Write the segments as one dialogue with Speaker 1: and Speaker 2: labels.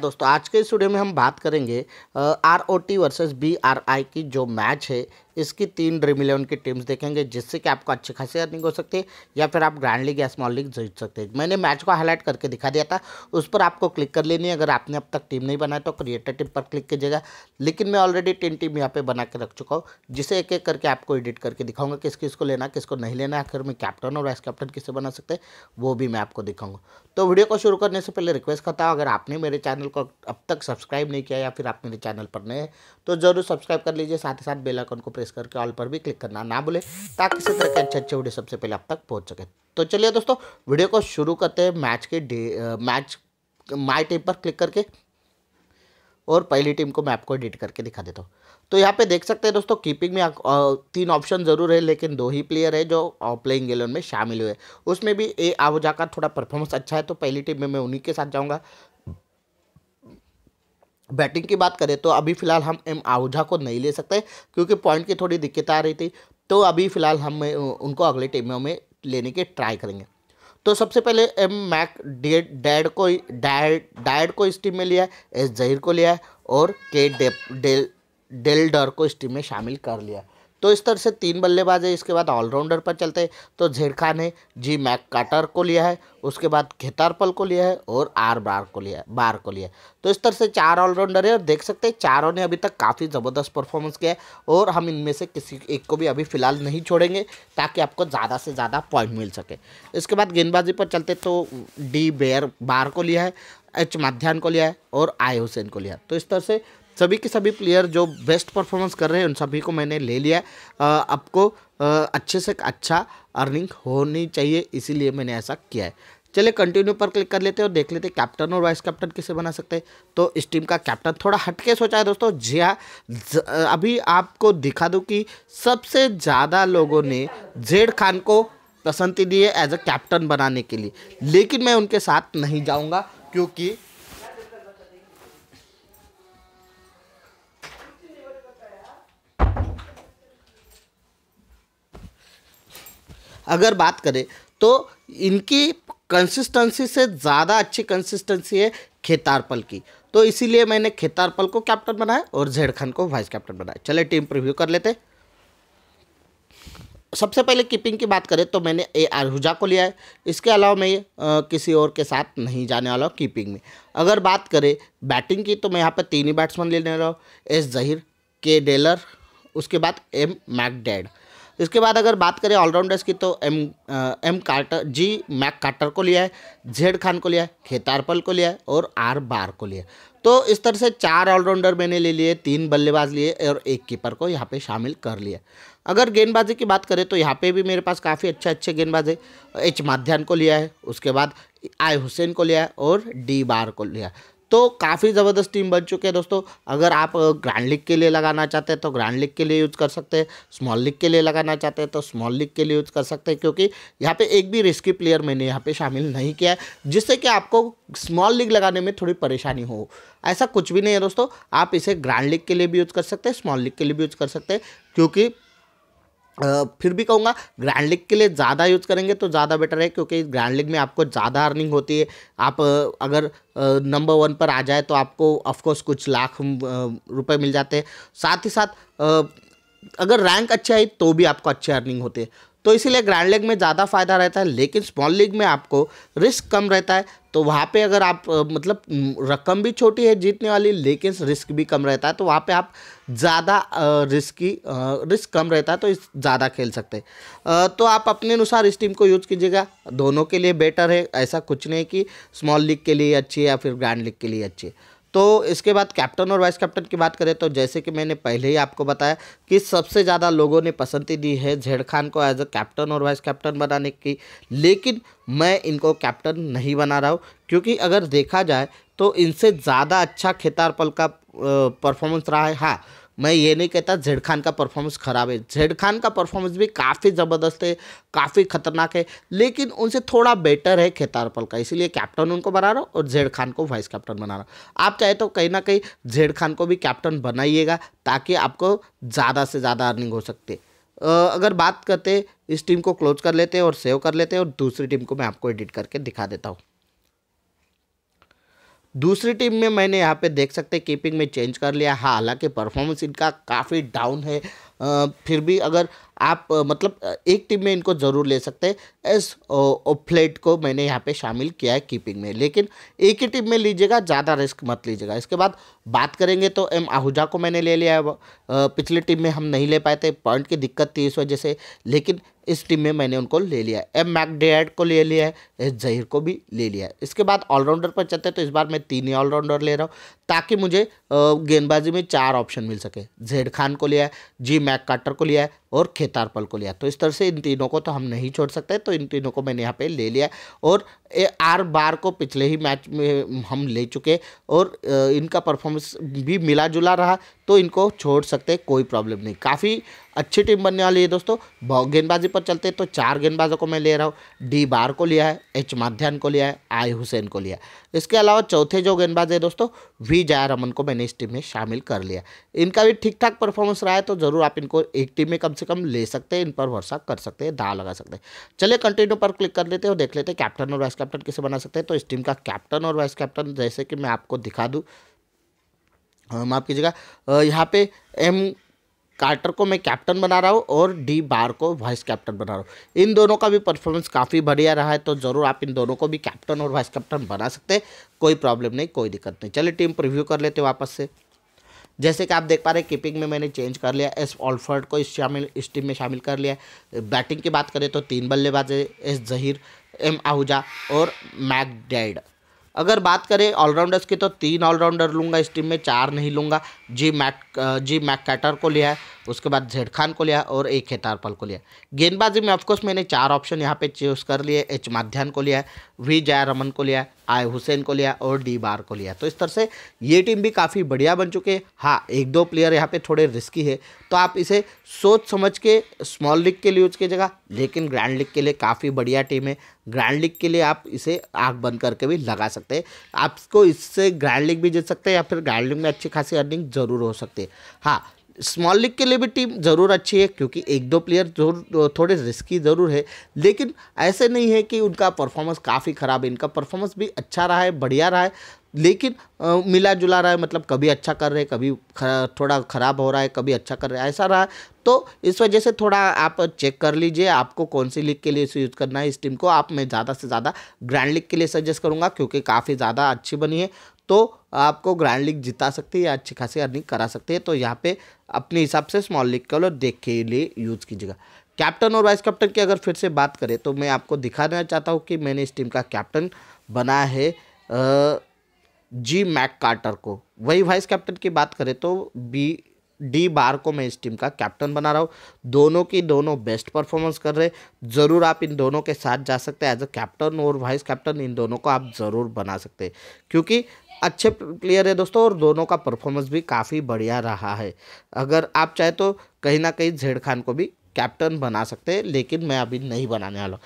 Speaker 1: दोस्तों आज के इस वीडियो में हम बात करेंगे R O T versus B R I की जो मैच है इसकी तीन ड्रीम इलेवन की टीम्स देखेंगे जिससे कि आपको अच्छी खासी अर्निंग हो सकती है या फिर आप ग्रैंड लीग या स्मॉल लीग जीत सकते हैं मैंने मैच को हाईलाइट करके दिखा दिया था उस पर आपको क्लिक कर लेनी है अगर आपने अब तक टीम नहीं बनाया तो क्रिएटर टीम पर क्लिक कीजिएगा लेकिन मैं ऑलरेडी तीन टीम यहाँ पर बना के रख चुका हूँ जिसे एक एक करके आपको एडिट करके दिखाऊंगा किस किस को लेना किसको नहीं लेना आखिर में कैप्टन और वाइस कैप्टन किसे बना सकते हैं वो भी मैं आपको दिखाऊंगा तो वीडियो को शुरू करने से पहले रिक्वेस्ट करता हूँ अगर आपने मेरे चैनल को अब तक सब्सक्राइब नहीं किया या फिर आप मेरे चैनल पर नए हैं तो ज़रूर सब्सक्राइब कर लीजिए साथ ही साथ बेलाइकन को प्रेस प्रेस करके ऑल पर भी क्लिक करना ना भूले ताकि इसी तरह के अच्छे अच्छे वीडियो सबसे पहले आप तक पहुंच सके तो चलिए दोस्तों वीडियो को शुरू करते हैं मैच के मैच माई टीम पर क्लिक करके और पहली टीम को मैं आपको एडिट करके दिखा देता हूँ तो यहाँ पे देख सकते हैं दोस्तों कीपिंग में तीन ऑप्शन ज़रूर है लेकिन दो ही प्लेयर है जो प्लेइंग एलेवन में शामिल हुए उसमें भी ए आवजा का थोड़ा परफॉर्मेंस अच्छा है तो पहली टीम में मैं उन्हीं के साथ जाऊँगा बैटिंग की बात करें तो अभी फ़िलहाल हम एम आहूजा को नहीं ले सकते क्योंकि पॉइंट की थोड़ी दिक्कत आ रही थी तो अभी फ़िलहाल हम उनको अगले टीमों में लेने के ट्राई करेंगे तो सबसे पहले एम मैक डेड डैड को डैड डैड को इस टीम में लिया है एस जहीर को लिया है और के डेल डेल्डर को इस टीम में शामिल कर लिया है तो इस तरह से तीन बल्लेबाज है इसके बाद ऑलराउंडर पर चलते हैं तो झेड़खा ने जी मैक काटर को लिया है उसके बाद खेतारपल को लिया है और आर बार को लिया है बार को लिया है तो इस तरह से चार ऑलराउंडर है और देख सकते हैं चारों ने अभी तक काफ़ी ज़बरदस्त परफॉर्मेंस किया है और हम इनमें से किसी एक को भी अभी फ़िलहाल नहीं छोड़ेंगे ताकि आपको ज़्यादा से ज़्यादा पॉइंट मिल सके इसके बाद गेंदबाजी पर चलते तो डी बेयर बार को लिया है एच माध्यान को लिया है और आई हुसैन को लिया है तो इस तरह से सभी के सभी प्लेयर जो बेस्ट परफॉर्मेंस कर रहे हैं उन सभी को मैंने ले लिया है आपको अच्छे से अच्छा अर्निंग होनी चाहिए इसीलिए मैंने ऐसा किया है चलिए कंटिन्यू पर क्लिक कर लेते हैं और देख लेते हैं कैप्टन और वाइस कैप्टन किसे बना सकते हैं तो इस टीम का कैप्टन थोड़ा हटके सोचा है दोस्तों जी हाँ अभी आपको दिखा दूँ कि सबसे ज़्यादा लोगों ने जेड खान को पसंदी दी है एज अ कैप्टन बनाने के लिए लेकिन मैं उनके साथ नहीं जाऊँगा क्योंकि अगर बात करें तो इनकी कंसिस्टेंसी से ज़्यादा अच्छी कंसिस्टेंसी है खेतारपल की तो इसीलिए मैंने खेतारपल को कैप्टन बनाया और जेड खान को वाइस कैप्टन बनाया चले टीम प्रिव्यू कर लेते सबसे पहले कीपिंग की बात करें तो मैंने ए आरहुजा को लिया है इसके अलावा मैं आ, किसी और के साथ नहीं जाने वाला हूँ कीपिंग में अगर बात करें बैटिंग की तो मैं यहाँ पर तीन ही बैट्समैन लेने वाला हूँ एस जहीर के डेलर उसके बाद एम मैकडेड इसके बाद अगर बात करें ऑलराउंडर्स की तो M M Carter G McCarter को लिया है जेड खान को लिया है खेतार पल को लिया है और आर बार को लिया है तो इस तरह से चार ऑलराउंडर मैंने ले लिए तीन बल्लेबाज लिए और एक कीपर को यहाँ पे शामिल कर लिया अगर गेंदबाजी की बात करें तो यहाँ पे भी मेरे पास काफ़ी अच्छे अच्छे गेंदबाज है एच माध्यान को लिया है उसके बाद आई हुसैन को लिया है और डी बार को लिया है तो काफ़ी ज़बरदस्त टीम बन चुके हैं दोस्तों अगर आप ग्रैंड लीग के लिए लगाना चाहते हैं तो ग्रैंड लीग के लिए यूज़ कर सकते हैं स्मॉल लीग के लिए लगाना चाहते हैं तो स्मॉल लीग के लिए यूज़ कर सकते हैं क्योंकि यहाँ पे एक भी रिस्की प्लेयर मैंने यहाँ पे शामिल नहीं किया है जिससे कि आपको स्मॉल लीग लगाने में थोड़ी परेशानी हो ऐसा कुछ भी नहीं है दोस्तों आप इसे ग्रैंड लीग के लिए भी यूज़ कर सकते हैं स्मॉल लीग के लिए भी यूज़ कर सकते हैं क्योंकि फिर भी कहूँगा ग्रैंड लीग के लिए ज़्यादा यूज़ करेंगे तो ज़्यादा बेटर है क्योंकि ग्रैंड लीग में आपको ज़्यादा अर्निंग होती है आप अगर नंबर वन पर आ जाए तो आपको ऑफकोर्स कुछ लाख रुपए मिल जाते हैं साथ ही साथ अगर रैंक अच्छा आई तो भी आपको अच्छे अर्निंग होते है तो इसीलिए ग्रैंड लीग में ज़्यादा फायदा रहता है लेकिन स्मॉल लीग में आपको रिस्क कम रहता है तो वहाँ पे अगर आप मतलब रकम भी छोटी है जीतने वाली लेकिन रिस्क भी कम रहता है तो वहाँ पे आप ज़्यादा रिस्की रिस्क कम रहता है तो इस ज़्यादा खेल सकते हैं तो आप अपने अनुसार इस टीम को यूज़ कीजिएगा दोनों के लिए बेटर है ऐसा कुछ नहीं कि स्मॉल लीग के लिए अच्छी है या फिर ग्रैंड लीग के लिए अच्छी है तो इसके बाद कैप्टन और वाइस कैप्टन की बात करें तो जैसे कि मैंने पहले ही आपको बताया कि सबसे ज़्यादा लोगों ने पसंद दी है झेड़ खान को एज अ कैप्टन और वाइस कैप्टन बनाने की लेकिन मैं इनको कैप्टन नहीं बना रहा हूँ क्योंकि अगर देखा जाए तो इनसे ज़्यादा अच्छा खेतार पल का परफॉर्मेंस रहा है हाँ मैं ये नहीं कहता जेड खान का परफॉर्मेंस ख़राब है जेड खान का परफॉर्मेंस भी काफ़ी ज़बरदस्त है काफ़ी ख़तरनाक है लेकिन उनसे थोड़ा बेटर है खेतारपल का इसीलिए कैप्टन उनको बना रहा हूँ और जेड खान को वाइस कैप्टन बना रहा हूँ आप चाहे तो कहीं ना कहीं जेड खान को भी कैप्टन बनाइएगा ताकि आपको ज़्यादा से ज़्यादा अर्निंग हो सकती है अगर बात करते इस टीम को क्लोज कर लेते हैं और सेव कर लेते हैं और दूसरी टीम को मैं आपको एडिट करके दिखा देता हूँ दूसरी टीम में मैंने यहाँ पे देख सकते कीपिंग में चेंज कर लिया हालांकि परफॉर्मेंस इनका काफ़ी डाउन है आ, फिर भी अगर आप मतलब एक टीम में इनको ज़रूर ले सकते हैं एस ओफ्लेट को मैंने यहाँ पे शामिल किया है कीपिंग में लेकिन एक ही टीम में लीजिएगा ज़्यादा रिस्क मत लीजिएगा इसके बाद बात करेंगे तो एम आहूजा को मैंने ले लिया है पिछली टीम में हम नहीं ले पाए थे पॉइंट की दिक्कत थी इस वजह से लेकिन इस टीम में मैंने उनको ले लिया है एम मैकडेड को ले लिया है एस जहीर को भी ले लिया है इसके बाद ऑलराउंडर पर चलते तो इस बार मैं तीन ही ऑलराउंडर ले रहा हूँ ताकि मुझे गेंदबाजी में चार ऑप्शन मिल सके जेड खान को लिया है जी मैक काटर को लिया है और खेत तारपल को लिया तो इस तरह से इन तीनों को तो हम नहीं छोड़ सकते तो इन तीनों को मैंने यहाँ पे ले लिया और आर बार को पिछले ही मैच में हम ले चुके और इनका परफॉर्मेंस भी मिला जुला रहा तो इनको छोड़ सकते कोई प्रॉब्लम नहीं काफ़ी अच्छी टीम बनने वाली है दोस्तों गेंदबाजी पर चलते तो चार गेंदबाजों को मैं ले रहा हूँ डी बार को लिया है एच माध्यान को लिया है आई हुसैन को लिया इसके अलावा चौथे जो गेंदबाज है दोस्तों वी जया रमन को मैंने इस टीम में शामिल कर लिया इनका भी ठीक ठाक परफॉर्मेंस रहा है तो ज़रूर आप इनको एक टीम में कम से कम ले सकते हैं इन पर भरोसा कर सकते हैं दाव लगा सकते हैं चलिए कंटिन्यू पर क्लिक कर लेते हैं और देख लेते हैं कैप्टन और वैस कैप्टन किसे बना सकते हैं तो इस टीम का कैप्टन और वाइस कैप्टन जैसे कि मैं आपको दिखा दूँ हाँ, माफ़ कीजिएगा यहाँ पे एम कार्टर को मैं कैप्टन बना रहा हूँ और डी बार को वाइस कैप्टन बना रहा हूँ इन दोनों का भी परफॉर्मेंस काफ़ी बढ़िया रहा है तो ज़रूर आप इन दोनों को भी कैप्टन और वाइस कैप्टन बना सकते हैं कोई प्रॉब्लम नहीं कोई दिक्कत नहीं चलिए टीम प्रिव्यू कर लेते वापस से जैसे कि आप देख पा रहे हैं कीपिंग में मैंने चेंज कर लिया एस ऑल्फर्ड को इस शामिल इस टीम में शामिल कर लिया बैटिंग की बात करें तो तीन बल्लेबाज एस जहीर एम आहूजा और मैक डैड अगर बात करें ऑलराउंडर्स की तो तीन ऑलराउंडर लूँगा इस टीम में चार नहीं लूँगा G Mac G McCarter को लिया है उसके बाद जेड खान को लिया और एक है तारपाल को लिया गेंदबाजी में ऑफकोर्स मैंने चार ऑप्शन यहाँ पे चूज़ कर लिए एच माध्यान को लिया वी जया रमन को लिया आय हुसैन को लिया और डी बार को लिया तो इस तरह से ये टीम भी काफ़ी बढ़िया बन चुके हैं हाँ एक दो प्लेयर यहाँ पे थोड़े रिस्की है तो आप इसे सोच समझ के स्मॉल लीग के लिए यूज कीजिएगा लेकिन ग्रैंड लीग के लिए काफ़ी बढ़िया टीम है ग्रैंड लीग के लिए आप इसे आग बंद करके भी लगा सकते हैं आपको इससे ग्रैंड लीग भी जीत सकते हैं या फिर ग्रैंड लीग में अच्छी खासी अर्निंग ज़रूर हो सकती है हाँ स्मॉल लीग के लिए भी टीम ज़रूर अच्छी है क्योंकि एक दो प्लेयर जरूर थोड़े रिस्की ज़रूर है लेकिन ऐसे नहीं है कि उनका परफॉर्मेंस काफ़ी ख़राब है इनका परफॉर्मेंस भी अच्छा रहा है बढ़िया रहा है लेकिन आ, मिला जुला रहा है मतलब कभी अच्छा कर रहे कभी खरा, थोड़ा ख़राब हो रहा है कभी अच्छा कर रहे ऐसा रहा तो इस वजह से थोड़ा आप चेक कर लीजिए आपको कौन सी लीग के लिए इसे यूज़ करना है इस टीम को आप मैं ज़्यादा से ज़्यादा ग्रैंड लीग के लिए सजेस्ट करूँगा क्योंकि काफ़ी ज़्यादा अच्छी बनी है तो आपको ग्रैंड लीग जिता सकती है या अच्छी खासी अर्निंग करा सकती है तो यहाँ पे अपने हिसाब से स्मॉल लीग कलर देख के लिए यूज़ कीजिएगा कैप्टन और वाइस कैप्टन की अगर फिर से बात करें तो मैं आपको दिखाना चाहता हूँ कि मैंने इस टीम का कैप्टन बनाया है जी मैक कार्टर को वही वाइस कैप्टन की बात करें तो बी डी बार को मैं इस टीम का कैप्टन बना रहा हूँ दोनों की दोनों बेस्ट परफॉर्मेंस कर रहे ज़रूर आप इन दोनों के साथ जा सकते हैं एज अ कैप्टन और वाइस कैप्टन इन दोनों को आप ज़रूर बना सकते हैं क्योंकि अच्छे प्लेयर है दोस्तों और दोनों का परफॉर्मेंस भी काफ़ी बढ़िया रहा है अगर आप चाहे तो कहीं ना कहीं जेड खान को भी कैप्टन बना सकते हैं लेकिन मैं अभी नहीं बनाने वाला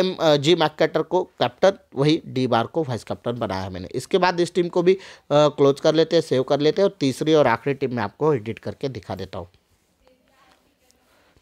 Speaker 1: एम जी मैकेटर को कैप्टन वही डी बार को वाइस कैप्टन बनाया मैंने इसके बाद इस टीम को भी क्लोज कर लेते हैं सेव कर लेते हैं और तीसरी और आखिरी टीम में आपको एडिट करके दिखा देता हूँ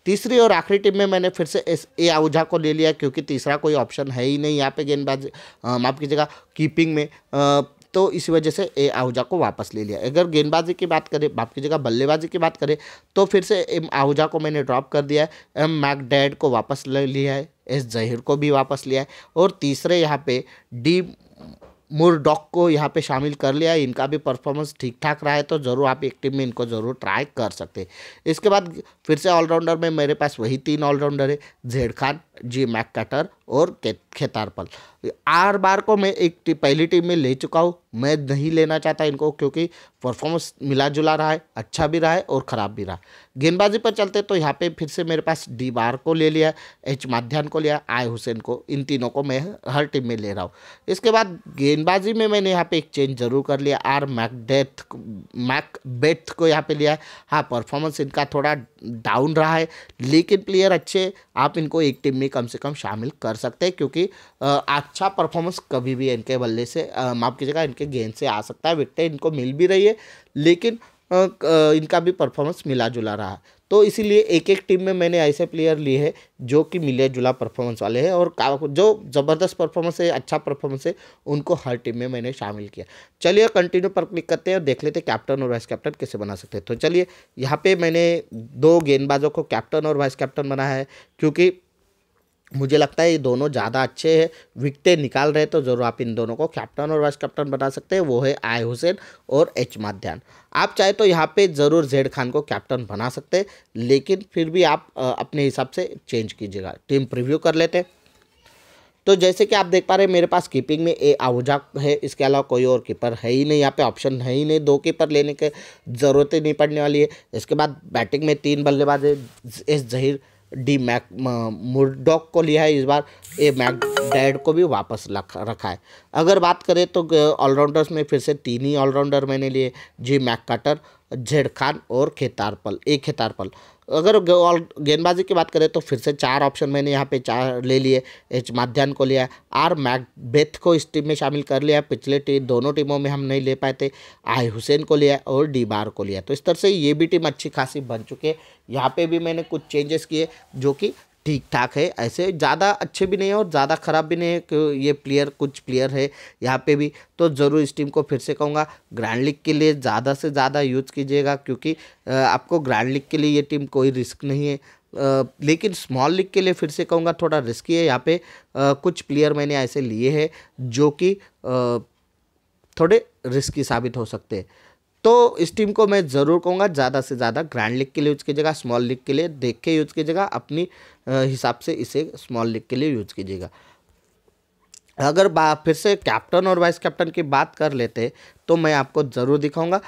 Speaker 1: तीसरी और आखिरी टीम में मैंने फिर से एस ए आहूजा को ले लिया क्योंकि तीसरा कोई ऑप्शन है ही नहीं यहाँ पे गेंदबाज माफ़ कीजिएगा कीपिंग में आ, तो इसी वजह से ए आहूजा को वापस ले लिया अगर गेंदबाजी की बात करें बाप की जगह बल्लेबाजी की बात करें तो फिर से एम आहूजा को मैंने ड्रॉप कर दिया है एम मैकडैड को वापस ले लिया है एस जहीर को भी वापस लिया है और तीसरे यहाँ पे डी मुरडॉक को यहाँ पे शामिल कर लिया है इनका भी परफॉर्मेंस ठीक ठाक रहा है तो ज़रूर आप एक टीम में इनको ज़रूर ट्राई कर सकते हैं इसके बाद फिर से ऑलराउंडर में मेरे पास वही तीन ऑलराउंडर है Z Khan G McCarter और खेतारपल आर बार को मैं एक टी, पहली टीम में ले चुका हूँ मैं नहीं लेना चाहता इनको क्योंकि परफॉर्मेंस मिला जुला रहा है अच्छा भी रहा है और ख़राब भी रहा है गेंदबाजी पर चलते तो यहाँ पे फिर से मेरे पास डी बार को ले लिया एच माध्यान को लिया आय हुसैन को इन तीनों को मैं हर टीम में ले रहा हूँ इसके बाद गेंदबाजी में मैंने यहाँ पर एक चेंज ज़रूर कर लिया आर मैकडेथ बेथ को यहाँ पर लिया हाँ परफॉर्मेंस इनका थोड़ा डाउन रहा है लेकिन प्लेयर अच्छे आप इनको एक टीम में कम से कम शामिल कर कर सकते हैं क्योंकि अच्छा परफॉर्मेंस कभी भी इनके बल्ले से माफ़ कीजिएगा इनके गेंद से आ सकता है विकटें इनको मिल भी रही है लेकिन इनका भी परफॉर्मेंस मिला जुला रहा तो इसीलिए एक एक टीम में मैंने ऐसे प्लेयर लिए हैं जो कि मिले जुला परफॉर्मेंस वाले हैं और जो ज़बरदस्त परफॉर्मेंस है अच्छा परफॉर्मेंस है उनको हर टीम में मैंने शामिल किया चलिए कंटिन्यू पर क्लिक करते हैं और देख लेते हैं कैप्टन और वाइस कैप्टन कैसे बना सकते हैं तो चलिए यहाँ पे मैंने दो गेंदबाजों को कैप्टन और वाइस कैप्टन बनाया है क्योंकि मुझे लगता है ये दोनों ज़्यादा अच्छे हैं विकटें निकाल रहे तो ज़रूर आप इन दोनों को कैप्टन और वाइस कैप्टन बना सकते हैं वो है आय हुसैन और एच माध्यान आप चाहे तो यहाँ पे ज़रूर जेड खान को कैप्टन बना सकते हैं लेकिन फिर भी आप अपने हिसाब से चेंज कीजिएगा टीम प्रिव्यू कर लेते हैं तो जैसे कि आप देख पा रहे हैं मेरे पास कीपिंग में ए आहूजा है इसके अलावा कोई और कीपर है ही नहीं यहाँ पे ऑप्शन है ही नहीं दो कीपर लेने के ज़रूरत ही नहीं पड़ने वाली है इसके बाद बैटिंग में तीन बल्लेबाज है S Zahir D McMurdoch को लिया है इस बार ए मैक डैड को भी वापस रखा है अगर बात करें तो ऑलराउंडर्स में फिर से तीन ही ऑलराउंडर मैंने लिए G McCarter Z Khan और खेतारपल ए खेतार पल अगर गेंदबाजी की बात करें तो फिर से चार ऑप्शन मैंने यहाँ पे चार ले लिए एच माध्यान को लिया आर मैकबेथ को इस टीम में शामिल कर लिया पिछले टीम दोनों टीमों में हम नहीं ले पाए थे आई हुसैन को लिया और डी बार को लिया तो इस तरह से ये भी टीम अच्छी खासी बन चुकी है यहाँ पे भी मैंने कुछ चेंजेस किए जो कि ठीक ठाक है ऐसे ज़्यादा अच्छे भी नहीं है और ज़्यादा ख़राब भी नहीं है क्यों ये प्लेयर कुछ प्लेयर है यहाँ पे भी तो ज़रूर इस टीम को फिर से कहूँगा ग्रैंड लीग के लिए ज़्यादा से ज़्यादा यूज कीजिएगा क्योंकि आपको ग्रैंड लीग के लिए ये टीम कोई रिस्क नहीं है लेकिन स्मॉल लीग के लिए फिर से कहूँगा थोड़ा रिस्की है यहाँ पर कुछ प्लेयर मैंने ऐसे लिए हैं जो कि थोड़े रिस्की साबित हो सकते हैं तो इस टीम को मैं ज़रूर कहूँगा ज़्यादा से ज़्यादा ग्रैंड लीग के लिए यूज़ कीजिएगा स्मॉल लीग के लिए देख के यूज़ कीजिएगा अपनी हिसाब से इसे स्मॉल लीग के लिए यूज़ कीजिएगा अगर बा फिर से कैप्टन और वाइस कैप्टन की बात कर लेते तो मैं आपको ज़रूर दिखाऊंगा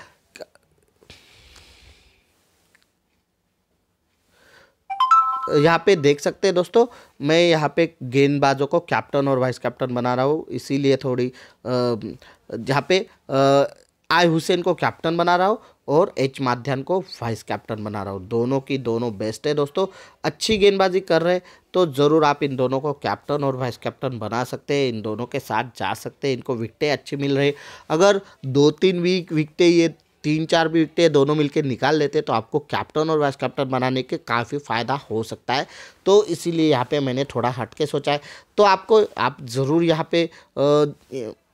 Speaker 1: यहाँ पे देख सकते हैं दोस्तों मैं यहाँ पे गेंदबाजों को कैप्टन और वाइस कैप्टन बना रहा हूँ इसीलिए थोड़ी जहाँ पे आ, आई हुसैन को कैप्टन बना रहा हूँ और एच माध्यान को वाइस कैप्टन बना रहा हूँ दोनों की दोनों बेस्ट है दोस्तों अच्छी गेंदबाजी कर रहे हैं तो ज़रूर आप इन दोनों को कैप्टन और वाइस कैप्टन बना सकते हैं इन दोनों के साथ जा सकते हैं इनको विकटें अच्छी मिल रही अगर दो तीन वीक विकटें ये तीन चार भी विकटें दोनों मिलकर निकाल लेते तो आपको कैप्टन और वाइस कैप्टन बनाने के काफ़ी फ़ायदा हो सकता है तो इसीलिए यहाँ पे मैंने थोड़ा हटके सोचा है तो आपको आप ज़रूर यहाँ पे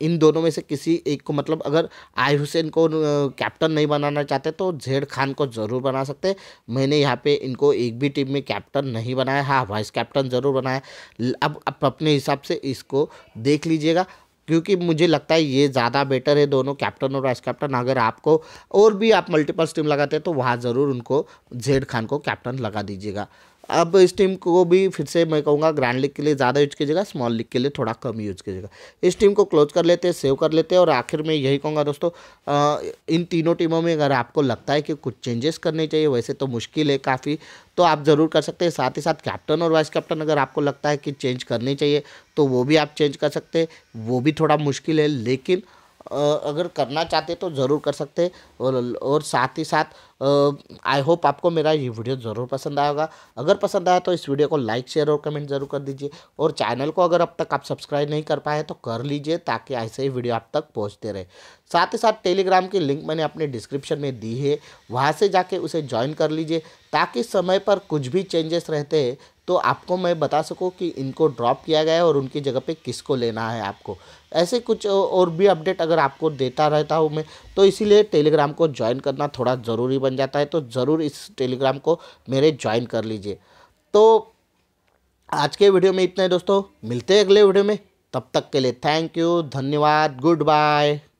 Speaker 1: इन दोनों में से किसी एक को मतलब अगर आय हुसैन को कैप्टन नहीं बनाना चाहते तो जेड खान को ज़रूर बना सकते मैंने यहाँ पर इनको एक भी टीम में कैप्टन नहीं बनाया हाँ वाइस कैप्टन ज़रूर बनाया अब आप अपने हिसाब से इसको देख लीजिएगा क्योंकि मुझे लगता है ये ज़्यादा बेटर है दोनों कैप्टन और वाइस कैप्टन अगर आपको और भी आप मल्टीपल स्टीम लगाते हैं तो वहाँ ज़रूर उनको जेड खान को कैप्टन लगा दीजिएगा अब इस टीम को भी फिर से मैं कहूँगा ग्रैंड लीग के लिए ज़्यादा यूज कीजिएगा स्मॉल लीग के लिए थोड़ा कम यूज कीजिएगा इस टीम को क्लोज कर लेते हैं सेव कर लेते हैं और आखिर में यही कहूँगा दोस्तों आ, इन तीनों टीमों में अगर आपको लगता है कि कुछ चेंजेस करने चाहिए वैसे तो मुश्किल है काफ़ी तो आप ज़रूर कर सकते हैं साथ ही साथ कैप्टन और वाइस कैप्टन अगर आपको लगता है कि चेंज करनी चाहिए तो वो भी आप चेंज कर सकते हैं वो भी थोड़ा मुश्किल है लेकिन अगर करना चाहते तो ज़रूर कर सकते और साथ ही साथ आई होप आपको मेरा ये वीडियो ज़रूर पसंद आया होगा अगर पसंद आया तो इस वीडियो को लाइक शेयर और कमेंट ज़रूर कर दीजिए और चैनल को अगर अब तक आप सब्सक्राइब नहीं कर पाए तो कर लीजिए ताकि ऐसे ही वीडियो आप तक पहुँचते रहे साथ ही साथ टेलीग्राम की लिंक मैंने अपने डिस्क्रिप्शन में दी है वहाँ से जाके उसे ज्वाइन कर लीजिए ताकि समय पर कुछ भी चेंजेस रहते हैं तो आपको मैं बता सकूँ कि इनको ड्रॉप किया गया है और उनकी जगह पे किसको लेना है आपको ऐसे कुछ और भी अपडेट अगर आपको देता रहता हूँ मैं तो इसीलिए टेलीग्राम को ज्वाइन करना थोड़ा ज़रूरी बन जाता है तो ज़रूर इस टेलीग्राम को मेरे ज्वाइन कर लीजिए तो आज के वीडियो में इतना दोस्तों मिलते हैं अगले वीडियो में तब तक के लिए थैंक यू धन्यवाद गुड बाय